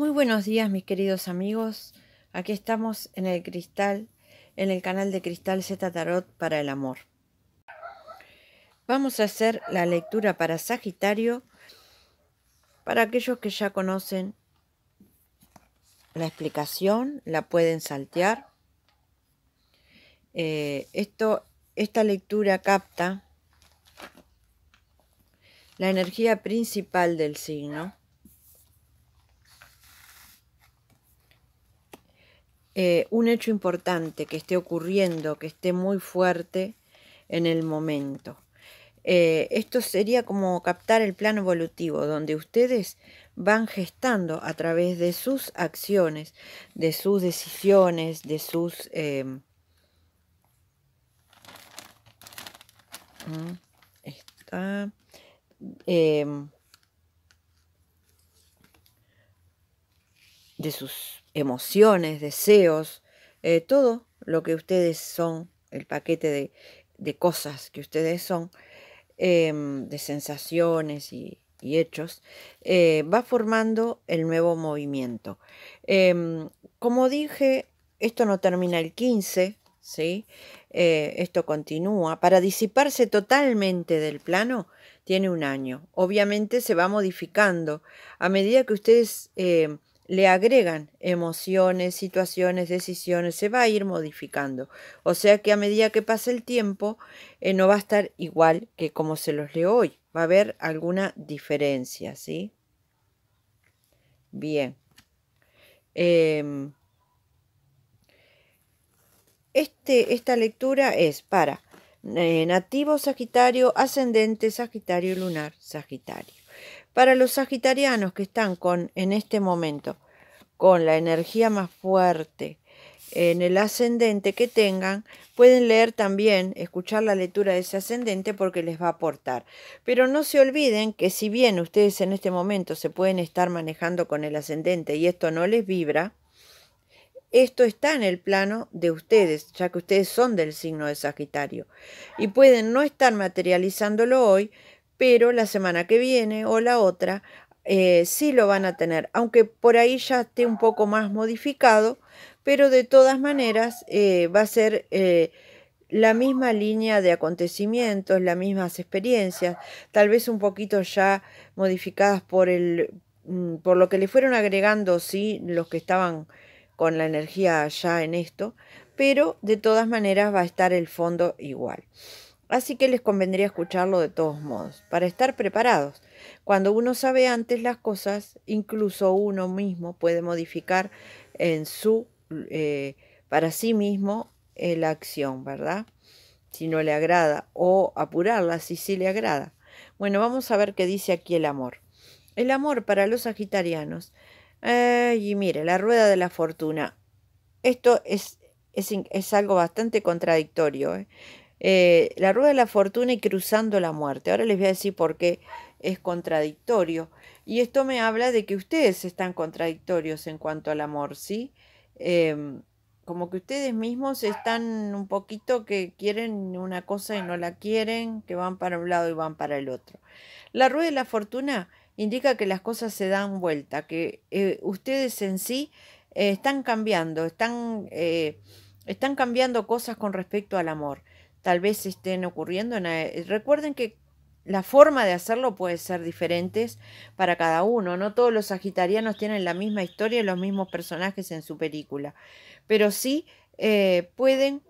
Muy buenos días mis queridos amigos, aquí estamos en el cristal, en el canal de Cristal Z Tarot para el Amor. Vamos a hacer la lectura para Sagitario, para aquellos que ya conocen la explicación, la pueden saltear. Eh, esto, esta lectura capta la energía principal del signo Eh, un hecho importante que esté ocurriendo, que esté muy fuerte en el momento. Eh, esto sería como captar el plano evolutivo, donde ustedes van gestando a través de sus acciones, de sus decisiones, de sus... Eh, mm, de sus emociones, deseos, eh, todo lo que ustedes son, el paquete de, cosas que ustedes son, em, de sensaciones y, hechos, eh, va formando el nuevo movimiento. Em, como dije, esto no termina el 15, ¿sí? Eh, esto continúa. Para disiparse totalmente del plano, tiene un año. Obviamente se va modificando a medida que ustedes em, le agregan emociones, situaciones, decisiones, se va a ir modificando. O sea que a medida que pasa el tiempo, eh, no va a estar igual que como se los leo hoy. Va a haber alguna diferencia, ¿sí? Bien. Em, este, esta lectura es para eh, nativo Sagitario, ascendente Sagitario, lunar Sagitario para los sagitarianos que están con en este momento con la energía más fuerte en el ascendente que tengan, pueden leer también, escuchar la lectura de ese ascendente porque les va a aportar. Pero no se olviden que si bien ustedes en este momento se pueden estar manejando con el ascendente y esto no les vibra, esto está en el plano de ustedes, ya que ustedes son del signo de Sagitario y pueden no estar materializándolo hoy, pero la semana que viene o la otra eh, sí lo van a tener, aunque por ahí ya esté un poco más modificado, pero de todas maneras eh, va a ser eh, la misma línea de acontecimientos, las mismas experiencias, tal vez un poquito ya modificadas por, el, mm, por lo que le fueron agregando, sí, los que estaban con la energía ya en esto, pero de todas maneras va a estar el fondo igual. Así que les convendría escucharlo de todos modos, para estar preparados. Cuando uno sabe antes las cosas, incluso uno mismo puede modificar en su, eh, para sí mismo eh, la acción, ¿verdad? Si no le agrada, o apurarla si sí le agrada. Bueno, vamos a ver qué dice aquí el amor. El amor para los sagitarianos. y mire, la rueda de la fortuna. Esto es, es, es algo bastante contradictorio. ¿eh? Eh, la rueda de la fortuna y cruzando la muerte. Ahora les voy a decir por qué es contradictorio. Y esto me habla de que ustedes están contradictorios en cuanto al amor, ¿sí? Em, como que ustedes mismos están un poquito que quieren una cosa y no la quieren, que van para un lado y van para el otro. La rueda de la fortuna indica que las cosas se dan vuelta, que eh, ustedes en sí eh, están cambiando, están, están cambiando cosas con respecto al amor tal vez estén ocurriendo. Eh, recuerden que la forma de hacerlo puede ser diferente para cada uno. No todos los sagitarianos tienen la misma historia y los mismos personajes en su película, pero sí eh, pueden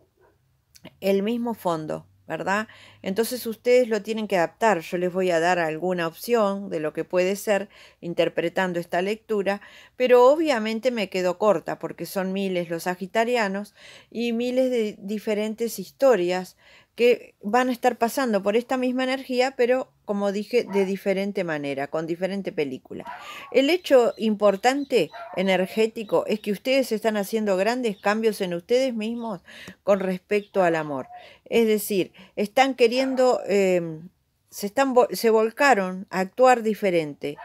el mismo fondo. ¿verdad? Entonces ustedes lo tienen que adaptar. Yo les voy a dar alguna opción de lo que puede ser interpretando esta lectura, pero obviamente me quedo corta porque son miles los sagitarianos y miles de diferentes historias que van a estar pasando por esta misma energía, pero como dije, de diferente manera, con diferente película. El hecho importante energético es que ustedes están haciendo grandes cambios en ustedes mismos con respecto al amor. Es decir, están queriendo, em, se, están, se volcaron a actuar diferente,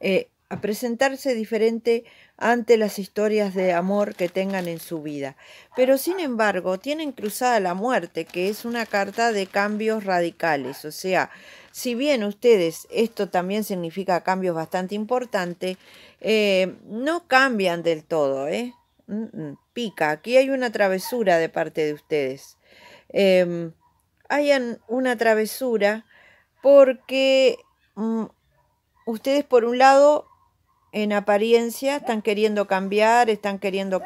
eh, a presentarse diferente ante las historias de amor que tengan en su vida. Pero sin embargo, tienen cruzada la muerte, que es una carta de cambios radicales. O sea, si bien ustedes, esto también significa cambios bastante importantes, eh, no cambian del todo, ¿eh? pica, aquí hay una travesura de parte de ustedes. Em, hayan una travesura porque mm, ustedes por un lado en apariencia están queriendo cambiar, están queriendo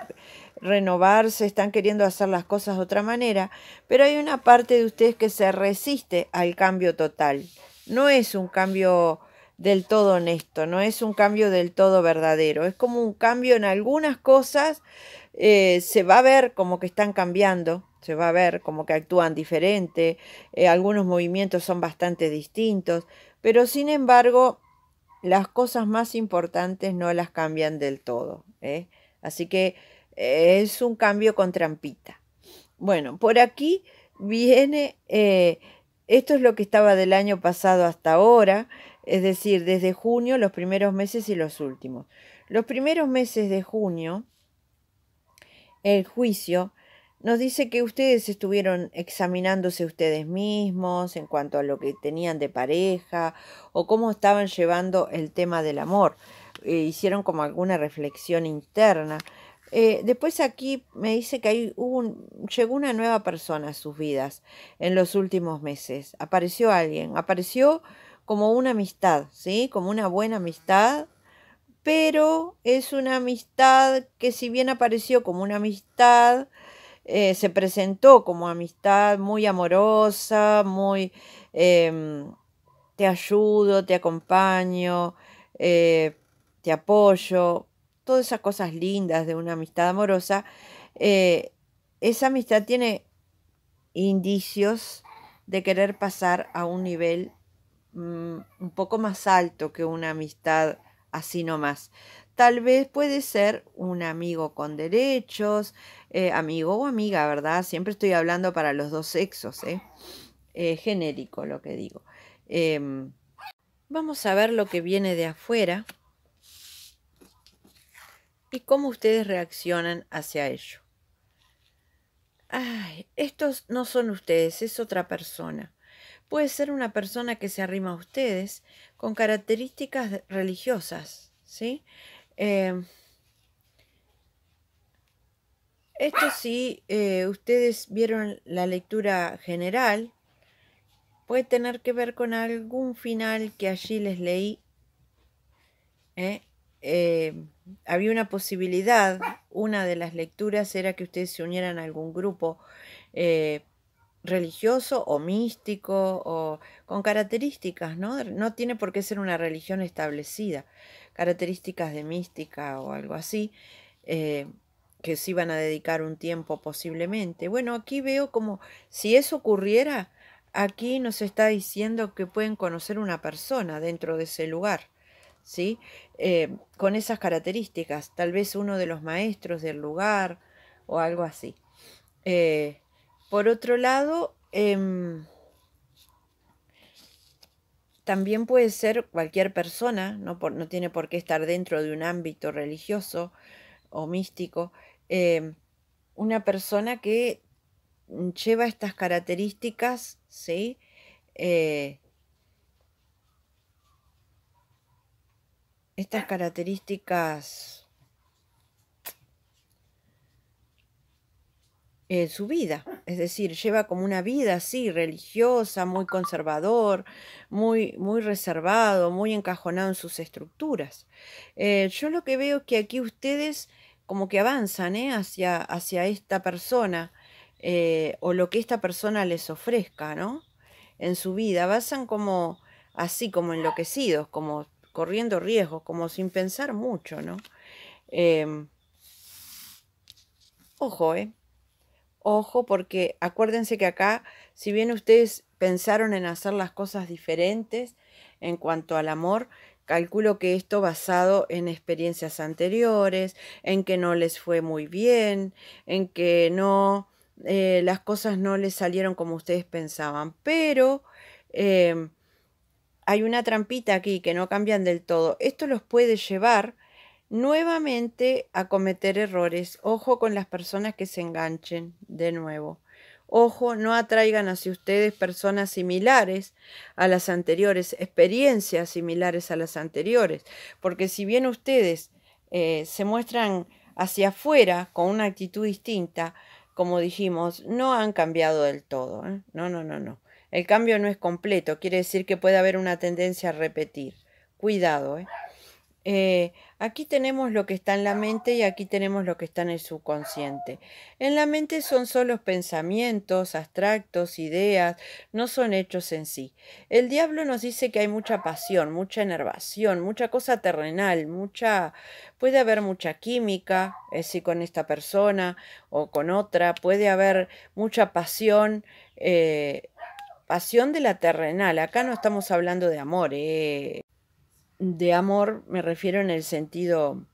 renovarse, están queriendo hacer las cosas de otra manera, pero hay una parte de ustedes que se resiste al cambio total. No es un cambio del todo honesto, no es un cambio del todo verdadero, es como un cambio en algunas cosas, eh, se va a ver como que están cambiando, se va a ver como que actúan diferente, eh, algunos movimientos son bastante distintos, pero sin embargo las cosas más importantes no las cambian del todo. ¿eh? Así que eh, es un cambio con trampita. Bueno, por aquí viene, eh, esto es lo que estaba del año pasado hasta ahora, es decir, desde junio, los primeros meses y los últimos. Los primeros meses de junio, el juicio nos dice que ustedes estuvieron examinándose ustedes mismos en cuanto a lo que tenían de pareja o cómo estaban llevando el tema del amor. Eh, hicieron como alguna reflexión interna. Eh, después aquí me dice que hay llegó una nueva persona a sus vidas en los últimos meses. Apareció alguien, apareció como una amistad, ¿sí? Como una buena amistad, pero es una amistad que si bien apareció como una amistad, eh, se presentó como amistad muy amorosa, muy em, te ayudo, te acompaño, eh, te apoyo, todas esas cosas lindas de una amistad amorosa, eh, esa amistad tiene indicios de querer pasar a un nivel mm, un poco más alto que una amistad así nomás, Tal vez puede ser un amigo con derechos, eh, amigo o amiga, ¿verdad? Siempre estoy hablando para los dos sexos, ¿eh? eh genérico lo que digo. Em, vamos a ver lo que viene de afuera y cómo ustedes reaccionan hacia ello. Ay, estos no son ustedes, es otra persona. Puede ser una persona que se arrima a ustedes con características religiosas, ¿sí? Em, esto sí, eh, ustedes vieron la lectura general, puede tener que ver con algún final que allí les leí. ¿eh? Em, había una posibilidad, una de las lecturas era que ustedes se unieran a algún grupo eh, religioso o místico o con características, ¿no? No tiene por qué ser una religión establecida, características de mística o algo así, eh, que se iban a dedicar un tiempo posiblemente. Bueno, aquí veo como si eso ocurriera, aquí nos está diciendo que pueden conocer una persona dentro de ese lugar. ¿Sí? Eh, con esas características, tal vez uno de los maestros del lugar o algo así. Eh, por otro lado, em, también puede ser cualquier persona, no, no, tiene por qué estar dentro de un ámbito religioso o místico, em, una persona que mm, lleva estas características, ¿sí? Eh, estas características en eh, su vida. Es decir, lleva como una vida así, religiosa, muy conservador, muy, muy reservado, muy encajonado en sus estructuras. Eh, yo lo que veo es que aquí ustedes como que avanzan ¿eh? hacia, hacia esta persona o lo que esta persona les ofrezca, ¿no? En su vida, avanzan como así, como enloquecidos, como corriendo riesgos, como sin pensar mucho, ¿no? Em, ojo, ¿eh? ojo, porque acuérdense que acá, si bien ustedes pensaron en hacer las cosas diferentes en cuanto al amor, calculo que esto basado en experiencias anteriores, en que no les fue muy bien, en que no, eh, las cosas no les salieron como ustedes pensaban, pero... Eh, hay una trampita aquí que no cambian del todo. Esto los puede llevar nuevamente a cometer errores. Ojo con las personas que se enganchen de nuevo. Ojo, no atraigan hacia ustedes personas similares a las anteriores, experiencias similares a las anteriores, porque si bien ustedes eh, se muestran hacia afuera con una actitud distinta, como dijimos, no han cambiado del todo. ¿eh? No, no, no, no. El cambio no es completo, quiere decir que puede haber una tendencia a repetir. Cuidado, ¿eh? Eh, aquí tenemos lo que está en la mente y aquí tenemos lo que está en el subconsciente. En la mente son solos pensamientos, abstractos, ideas, no son hechos en sí. El diablo nos dice que hay mucha pasión, mucha enervación, mucha cosa terrenal, mucha puede haber mucha química, es con esta persona o con otra, puede haber mucha pasión. Eh, pasión de la terrenal, acá no estamos hablando de amor, eh de amor me refiero en el sentido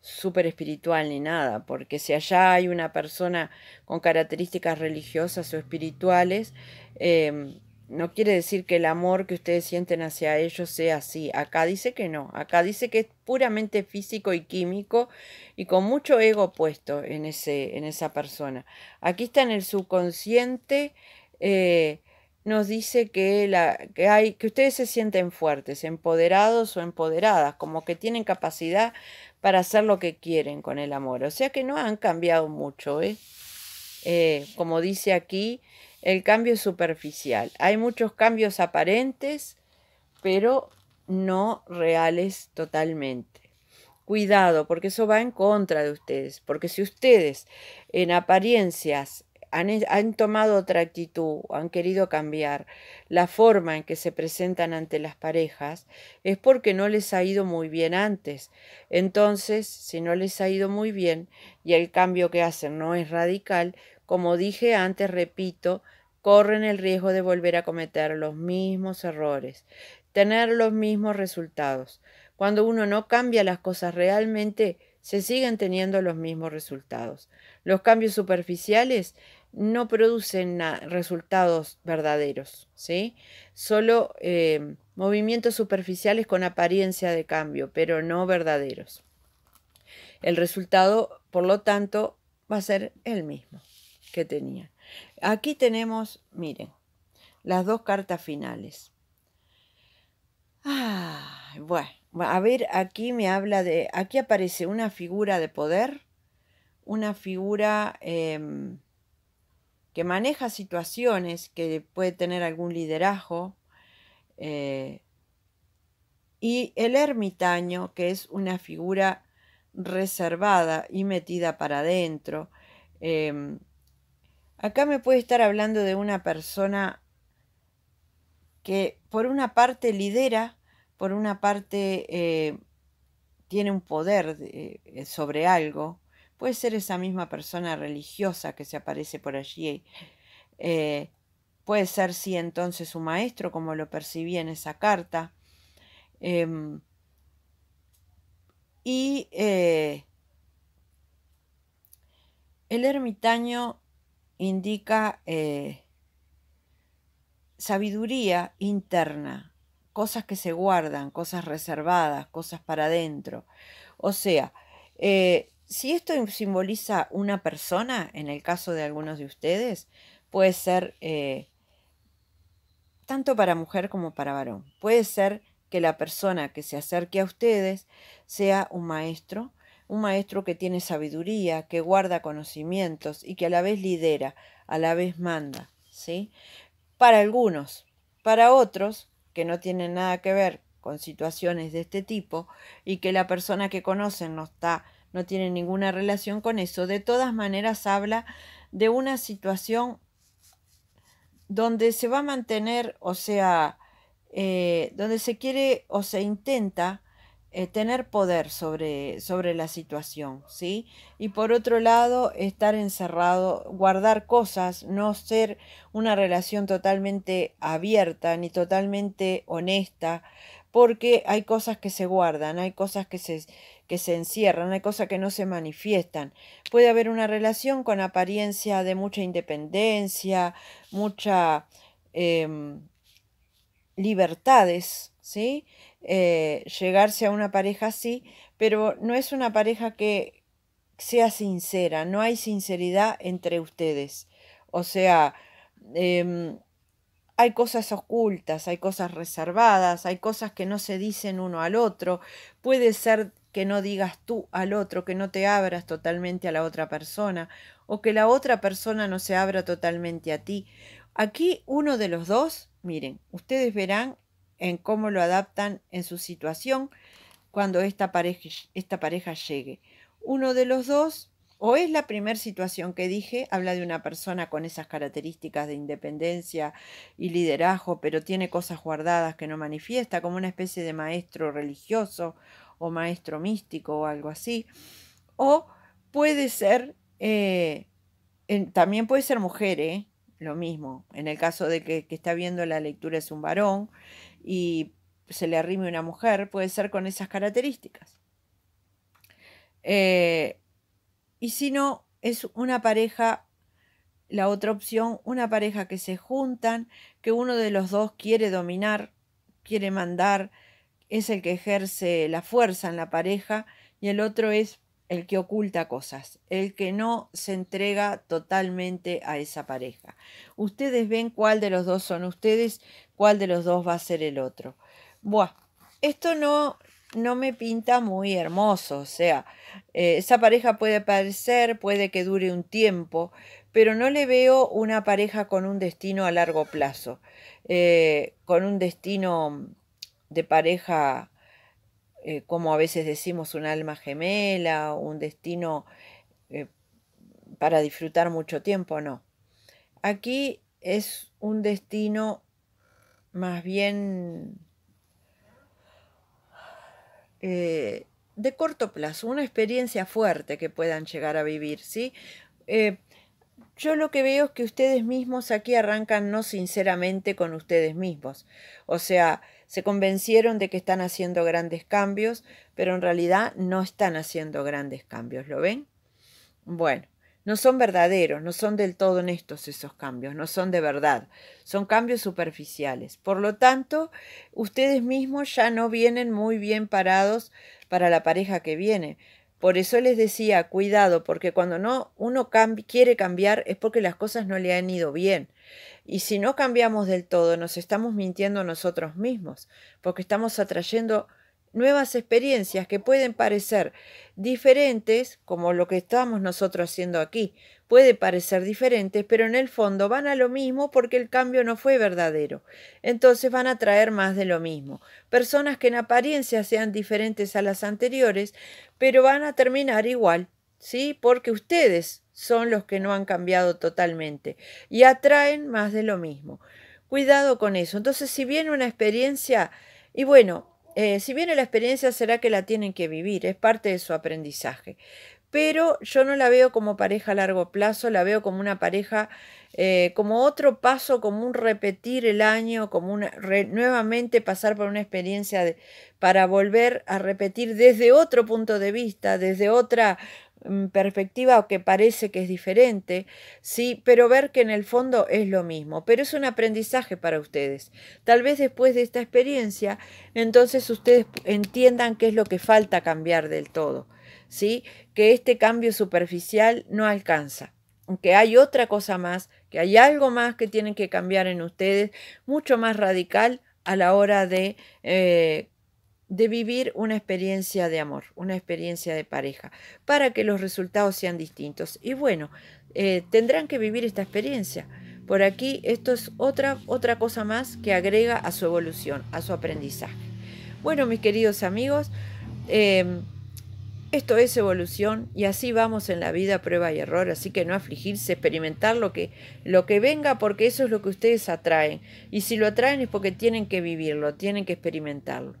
súper espiritual ni nada, porque si allá hay una persona con características religiosas o espirituales, eh, no quiere decir que el amor que ustedes sienten hacia ellos sea así. Acá dice que no, acá dice que es puramente físico y químico y con mucho ego puesto en, ese, en esa persona. Aquí está en el subconsciente eh, nos dice que, la, que, hay, que ustedes se sienten fuertes, empoderados o empoderadas, como que tienen capacidad para hacer lo que quieren con el amor. O sea que no han cambiado mucho. Eh, eh como dice aquí, el cambio es superficial. Hay muchos cambios aparentes, pero no reales totalmente. Cuidado, porque eso va en contra de ustedes, porque si ustedes en apariencias han, tomado otra actitud, han querido cambiar la forma en que se presentan ante las parejas, es porque no les ha ido muy bien antes. Entonces, si no les ha ido muy bien y el cambio que hacen no es radical, como dije antes, repito, corren el riesgo de volver a cometer los mismos errores, tener los mismos resultados. Cuando uno no cambia las cosas realmente, se siguen teniendo los mismos resultados. Los cambios superficiales no producen resultados verdaderos, ¿sí? Solo eh, movimientos superficiales con apariencia de cambio, pero no verdaderos. El resultado, por lo tanto, va a ser el mismo que tenía. Aquí tenemos, miren, las dos cartas finales. Ah, bueno, a ver, aquí me habla de, aquí aparece una figura de poder, una figura... Em, que maneja situaciones, que puede tener algún liderazgo, eh, y el ermitaño, que es una figura reservada y metida para adentro. Em, acá me puede estar hablando de una persona que por una parte lidera, por una parte eh, tiene un poder eh, sobre algo, puede ser esa misma persona religiosa que se aparece por allí. Eh, puede ser, sí, entonces su maestro, como lo percibí en esa carta. Em, y eh, el ermitaño indica eh, sabiduría interna, cosas que se guardan, cosas reservadas, cosas para adentro. O sea, si esto simboliza una persona, en el caso de algunos de ustedes, puede ser eh, tanto para mujer como para varón. Puede ser que la persona que se acerque a ustedes sea un maestro, un maestro que tiene sabiduría, que guarda conocimientos y que a la vez lidera, a la vez manda, ¿sí? Para algunos, para otros que no tienen nada que ver con situaciones de este tipo y que la persona que conocen no está no tiene ninguna relación con eso. De todas maneras habla de una situación donde se va a mantener, o sea, eh, donde se quiere o se intenta eh, tener poder sobre, sobre la situación, ¿sí? Y por otro lado, estar encerrado, guardar cosas, no ser una relación totalmente abierta ni totalmente honesta, porque hay cosas que se guardan, hay cosas que se, que se encierran, hay cosas que no se manifiestan. Puede haber una relación con apariencia de mucha independencia, mucha em, libertades, ¿sí? Eh, llegarse a una pareja así, pero no es una pareja que sea sincera, no hay sinceridad entre ustedes. O sea, em, hay cosas ocultas, hay cosas reservadas, hay cosas que no se dicen uno al otro, puede ser que no digas tú al otro, que no te abras totalmente a la otra persona o que la otra persona no se abra totalmente a ti. Aquí uno de los dos, miren, ustedes verán en cómo lo adaptan en su situación cuando esta pareja, esta pareja llegue. Uno de los dos o es la primera situación que dije, habla de una persona con esas características de independencia y liderazgo, pero tiene cosas guardadas que no manifiesta, como una especie de maestro religioso o maestro místico o algo así. O puede ser, eh, también puede ser mujer, ¿eh? lo mismo. En el caso de que, está viendo la lectura es un varón y se le arrime una mujer, puede ser con esas características. Eh, y si no, es una pareja, la otra opción, una pareja que se juntan, que uno de los dos quiere dominar, quiere mandar, es el que ejerce la fuerza en la pareja y el otro es el que oculta cosas, el que no se entrega totalmente a esa pareja. Ustedes ven cuál de los dos son ustedes, cuál de los dos va a ser el otro. Buah, esto no, no me pinta muy hermoso, o sea, eh, esa pareja puede parecer, puede que dure un tiempo, pero no le veo una pareja con un destino a largo plazo, eh, con un destino de pareja, eh, como a veces decimos, un alma gemela, un destino eh, para disfrutar mucho tiempo, no. Aquí es un destino más bien eh, de corto plazo, una experiencia fuerte que puedan llegar a vivir, ¿sí? yo lo que veo es que ustedes mismos aquí arrancan no sinceramente con ustedes mismos. O sea, se convencieron de que están haciendo grandes cambios, pero en realidad no están haciendo grandes cambios, ¿lo ven? Bueno, no son verdaderos, no son del todo honestos esos cambios, no son de verdad, son cambios superficiales. Por lo tanto, ustedes mismos ya no vienen muy bien parados para la pareja que viene, por eso les decía, cuidado, porque cuando no uno quiere cambiar es porque las cosas no le han ido bien. Y si no cambiamos del todo, nos estamos mintiendo nosotros mismos, porque estamos atrayendo nuevas experiencias que pueden parecer diferentes, como lo que estamos nosotros haciendo aquí, puede parecer diferentes, pero en el fondo van a lo mismo porque el cambio no fue verdadero. Entonces van a traer más de lo mismo. Personas que en apariencia sean diferentes a las anteriores, pero van a terminar igual, ¿sí? Porque ustedes son los que no han cambiado totalmente y atraen más de lo mismo. Cuidado con eso. Entonces, si viene una experiencia, y bueno, eh, si bien la experiencia, será que la tienen que vivir, es parte de su aprendizaje. Pero yo no la veo como pareja a largo plazo, la veo como una pareja, eh, como otro paso, como un repetir el año, como una, nuevamente pasar por una experiencia para volver a repetir desde otro punto de vista, desde otra Mm, perspectiva o que parece que es diferente, sí, pero ver que en el fondo es lo mismo, pero es un aprendizaje para ustedes. Tal vez después de esta experiencia, entonces ustedes entiendan qué es lo que falta cambiar del todo, sí, que este cambio superficial no alcanza, que hay otra cosa más, que hay algo más que tienen que cambiar en ustedes, mucho más radical a la hora de eh, de vivir una experiencia de amor, una experiencia de pareja, para que los resultados sean distintos. Y bueno, eh, tendrán que vivir esta experiencia. Por aquí esto es otra, otra cosa más que agrega a su evolución, a su aprendizaje. Bueno, mis queridos amigos, em, esto es evolución y así vamos en la vida, prueba y error, así que no afligirse, experimentar lo que, lo que venga porque eso es lo que ustedes atraen. Y si lo atraen es porque tienen que vivirlo, tienen que experimentarlo.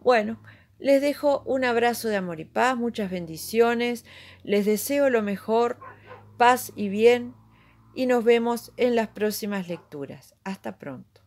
Bueno, les dejo un abrazo de amor y paz, muchas bendiciones, les deseo lo mejor, paz y bien, y nos vemos en las próximas lecturas. Hasta pronto.